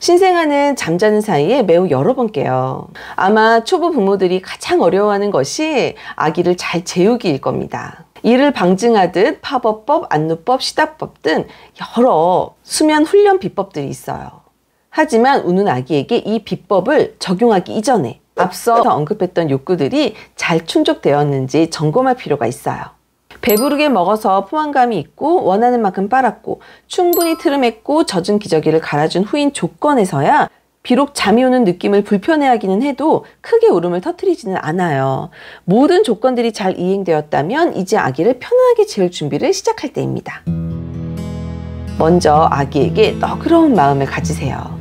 신생아는 잠자는 사이에 매우 여러 번 깨요. 아마 초보 부모들이 가장 어려워하는 것이 아기를 잘 재우기일 겁니다. 이를 방증하듯 파법법, 안누법, 시답법등 여러 수면 훈련 비법들이 있어요. 하지만 우는 아기에게 이 비법을 적용하기 이전에 앞서 언급했던 욕구들이 잘 충족되었는지 점검할 필요가 있어요. 배부르게 먹어서 포만감이 있고 원하는 만큼 빨았고 충분히 트름했고 젖은 기저귀를 갈아준 후인 조건에서야 비록 잠이 오는 느낌을 불편해하기는 해도 크게 울음을 터트리지는 않아요. 모든 조건들이 잘 이행되었다면 이제 아기를 편안하게 지을 준비를 시작할 때입니다. 먼저 아기에게 너그러운 마음을 가지세요.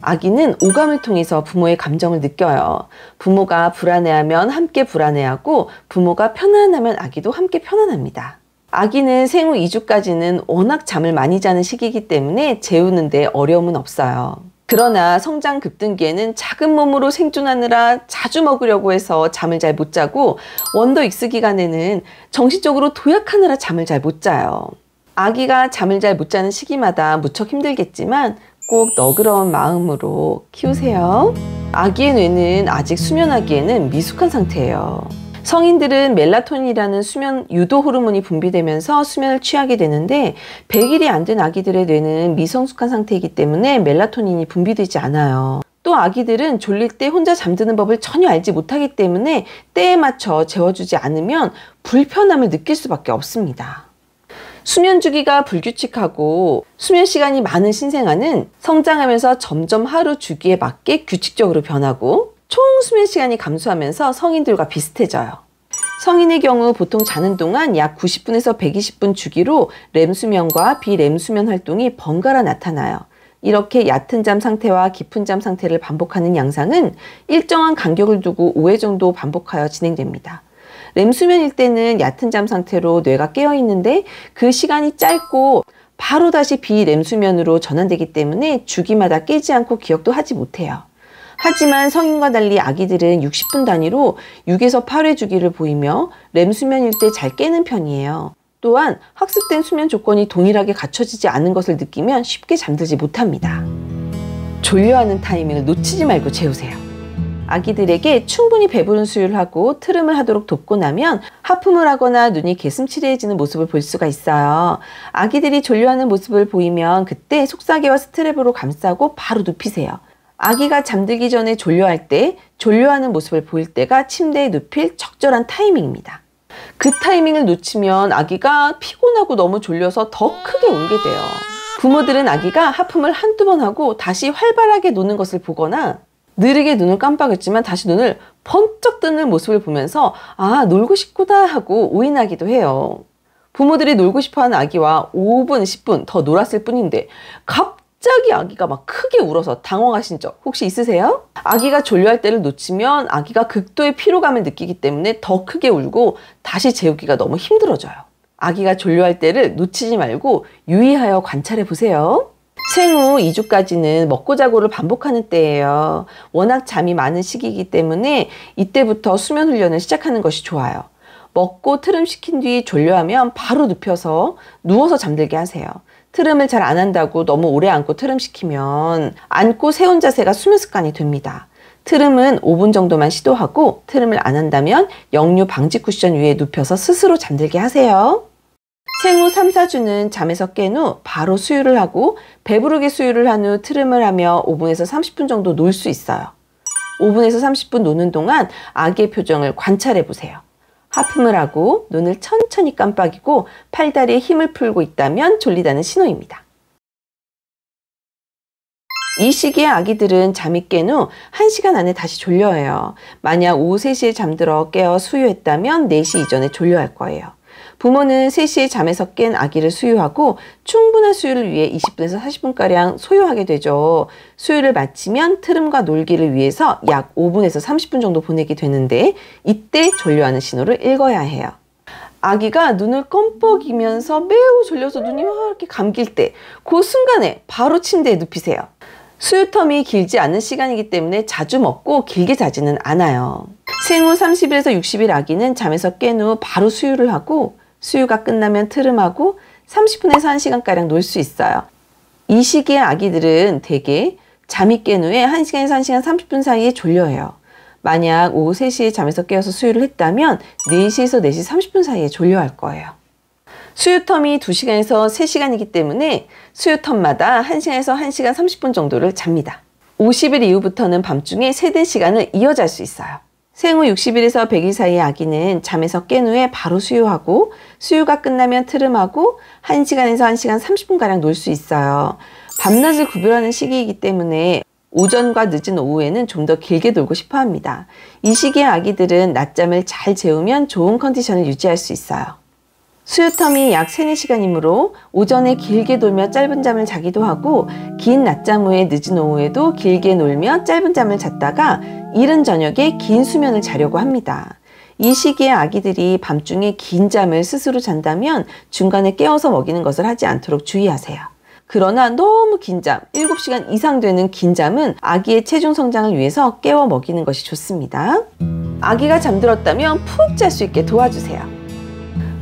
아기는 오감을 통해서 부모의 감정을 느껴요. 부모가 불안해하면 함께 불안해하고 부모가 편안하면 아기도 함께 편안합니다. 아기는 생후 2주까지는 워낙 잠을 많이 자는 시기이기 때문에 재우는데 어려움은 없어요. 그러나 성장 급등기에는 작은 몸으로 생존하느라 자주 먹으려고 해서 잠을 잘 못 자고 원더 익스 기간에는 정신적으로 도약하느라 잠을 잘 못 자요. 아기가 잠을 잘 못 자는 시기마다 무척 힘들겠지만 꼭 너그러운 마음으로 키우세요. 아기의 뇌는 아직 수면하기에는 미숙한 상태예요. 성인들은 멜라토닌이라는 수면 유도 호르몬이 분비되면서 수면을 취하게 되는데 100일이 안 된 아기들의 뇌는 미성숙한 상태이기 때문에 멜라토닌이 분비되지 않아요. 또 아기들은 졸릴 때 혼자 잠드는 법을 전혀 알지 못하기 때문에 때에 맞춰 재워주지 않으면 불편함을 느낄 수밖에 없습니다. 수면 주기가 불규칙하고 수면 시간이 많은 신생아는 성장하면서 점점 하루 주기에 맞게 규칙적으로 변하고 총 수면 시간이 감소하면서 성인들과 비슷해져요. 성인의 경우 보통 자는 동안 약 90분에서 120분 주기로 렘 수면과 비렘 수면 활동이 번갈아 나타나요. 이렇게 얕은 잠 상태와 깊은 잠 상태를 반복하는 양상은 일정한 간격을 두고 5회 정도 반복하여 진행됩니다. 렘 수면일 때는 얕은 잠 상태로 뇌가 깨어 있는데 그 시간이 짧고 바로 다시 비렘 수면으로 전환되기 때문에 주기마다 깨지 않고 기억도 하지 못해요. 하지만 성인과 달리 아기들은 60분 단위로 6에서 8회 주기를 보이며 렘 수면일 때 잘 깨는 편이에요. 또한 학습된 수면 조건이 동일하게 갖춰지지 않은 것을 느끼면 쉽게 잠들지 못합니다. 조유하는 타이밍을 놓치지 말고 채우세요. 아기들에게 충분히 배부른 수유하고 트름을 하도록 돕고 나면 하품을 하거나 눈이 개슴치레해지는 모습을 볼 수가 있어요. 아기들이 졸려하는 모습을 보이면 그때 속삭이와 스트랩으로 감싸고 바로 눕히세요. 아기가 잠들기 전에 졸려할 때 졸려하는 모습을 보일 때가 침대에 눕힐 적절한 타이밍입니다. 그 타이밍을 놓치면 아기가 피곤하고 너무 졸려서 더 크게 울게 돼요. 부모들은 아기가 하품을 한두 번 하고 다시 활발하게 노는 것을 보거나 느리게 눈을 깜빡였지만 다시 눈을 번쩍 뜨는 모습을 보면서 아 놀고 싶구나 하고 오인하기도 해요. 부모들이 놀고 싶어하는 아기와 5분 10분 더 놀았을 뿐인데 갑자기 아기가 막 크게 울어서 당황하신 적 혹시 있으세요? 아기가 졸려할 때를 놓치면 아기가 극도의 피로감을 느끼기 때문에 더 크게 울고 다시 재우기가 너무 힘들어져요. 아기가 졸려할 때를 놓치지 말고 유의하여 관찰해 보세요. 생후 2주까지는 먹고 자고를 반복하는 때예요. 워낙 잠이 많은 시기이기 때문에 이때부터 수면 훈련을 시작하는 것이 좋아요. 먹고 트름 시킨 뒤 졸려하면 바로 눕혀서 누워서 잠들게 하세요. 트름을 잘 안 한다고 너무 오래 앉고 트름 시키면 앉고 세운 자세가 수면 습관이 됩니다. 트름은 5분 정도만 시도하고 트름을 안 한다면 역류 방지 쿠션 위에 눕혀서 스스로 잠들게 하세요. 생후 3, 4주는 잠에서 깬 후 바로 수유를 하고 배부르게 수유를 한 후 트림을 하며 5분에서 30분 정도 놀 수 있어요. 5분에서 30분 노는 동안 아기의 표정을 관찰해 보세요. 하품을 하고 눈을 천천히 깜빡이고 팔다리에 힘을 풀고 있다면 졸리다는 신호입니다. 이 시기에 아기들은 잠이 깬 후 1시간 안에 다시 졸려요 만약 오후 3시에 잠들어 깨어 수유했다면 4시 이전에 졸려할 거예요. 부모는 3시에 잠에서 깬 아기를 수유하고 충분한 수유를 위해 20분에서 40분가량 소요하게 되죠. 수유를 마치면 트름과 놀기를 위해서 약 5분에서 30분 정도 보내게 되는데 이때 졸려하는 신호를 읽어야 해요. 아기가 눈을 껌뻑이면서 매우 졸려서 눈이 막 이렇게 감길 때 그 순간에 바로 침대에 눕히세요. 수유텀이 길지 않은 시간이기 때문에 자주 먹고 길게 자지는 않아요. 생후 30일에서 60일 아기는 잠에서 깬 후 바로 수유를 하고 수유가 끝나면 트름하고 30분에서 1시간가량 놀 수 있어요. 이 시기의 아기들은 대개 잠이 깬 후에 1시간에서 1시간 30분 사이에 졸려요 만약 오후 3시에 잠에서 깨어서 수유를 했다면 4시에서 4시 30분 사이에 졸려할 거예요. 수유텀이 2시간에서 3시간이기 때문에 수유텀마다 1시간에서 1시간 30분 정도를 잡니다. 50일 이후부터는 밤중에 세대 시간을 이어 잘 수 있어요. 생후 60일에서 100일 사이의 아기는 잠에서 깬 후에 바로 수유하고 수유가 끝나면 트름하고 1시간에서 1시간 30분가량 놀 수 있어요. 밤낮을 구별하는 시기이기 때문에 오전과 늦은 오후에는 좀 더 길게 놀고 싶어 합니다. 이 시기의 아기들은 낮잠을 잘 재우면 좋은 컨디션을 유지할 수 있어요. 수유텀이 약 3, 4시간이므로 오전에 길게 돌며 짧은 잠을 자기도 하고 긴 낮잠 후에 늦은 오후에도 길게 놀며 짧은 잠을 잤다가 이른 저녁에 긴 수면을 자려고 합니다. 이 시기에 아기들이 밤중에 긴 잠을 스스로 잔다면 중간에 깨워서 먹이는 것을 하지 않도록 주의하세요. 그러나 너무 긴 잠, 7시간 이상 되는 긴 잠은 아기의 체중 성장을 위해서 깨워 먹이는 것이 좋습니다. 아기가 잠들었다면 푹 잘 수 있게 도와주세요.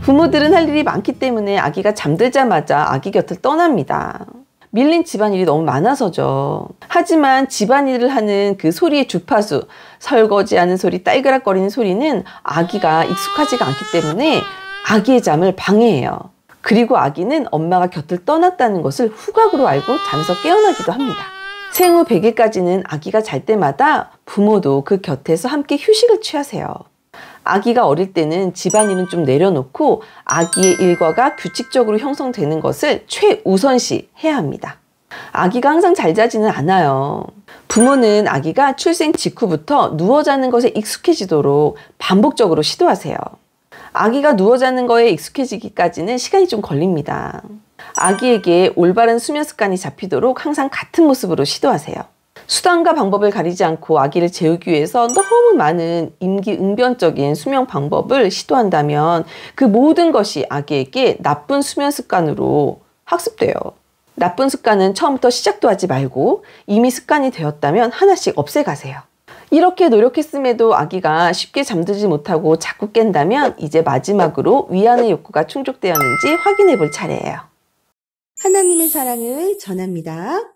부모들은 할 일이 많기 때문에 아기가 잠들자마자 아기 곁을 떠납니다. 밀린 집안일이 너무 많아서죠. 하지만 집안일을 하는 그 소리의 주파수, 설거지하는 소리, 딸그락거리는 소리는 아기가 익숙하지가 않기 때문에 아기의 잠을 방해해요. 그리고 아기는 엄마가 곁을 떠났다는 것을 후각으로 알고 잠에서 깨어나기도 합니다. 생후 100일까지는 아기가 잘 때마다 부모도 그 곁에서 함께 휴식을 취하세요. 아기가 어릴 때는 집안일은 좀 내려놓고 아기의 일과가 규칙적으로 형성되는 것을 최우선시 해야 합니다. 아기가 항상 잘 자지는 않아요. 부모는 아기가 출생 직후부터 누워 자는 것에 익숙해지도록 반복적으로 시도하세요. 아기가 누워 자는 거에 익숙해지기까지는 시간이 좀 걸립니다. 아기에게 올바른 수면 습관이 잡히도록 항상 같은 모습으로 시도하세요. 수단과 방법을 가리지 않고 아기를 재우기 위해서 너무 많은 임기응변적인 수명 방법을 시도한다면 그 모든 것이 아기에게 나쁜 수면 습관으로 학습돼요. 나쁜 습관은 처음부터 시작도 하지 말고 이미 습관이 되었다면 하나씩 없애가세요. 이렇게 노력했음에도 아기가 쉽게 잠들지 못하고 자꾸 깬다면 이제 마지막으로 위안의 욕구가 충족되었는지 확인해 볼 차례예요. 하나님의 사랑을 전합니다.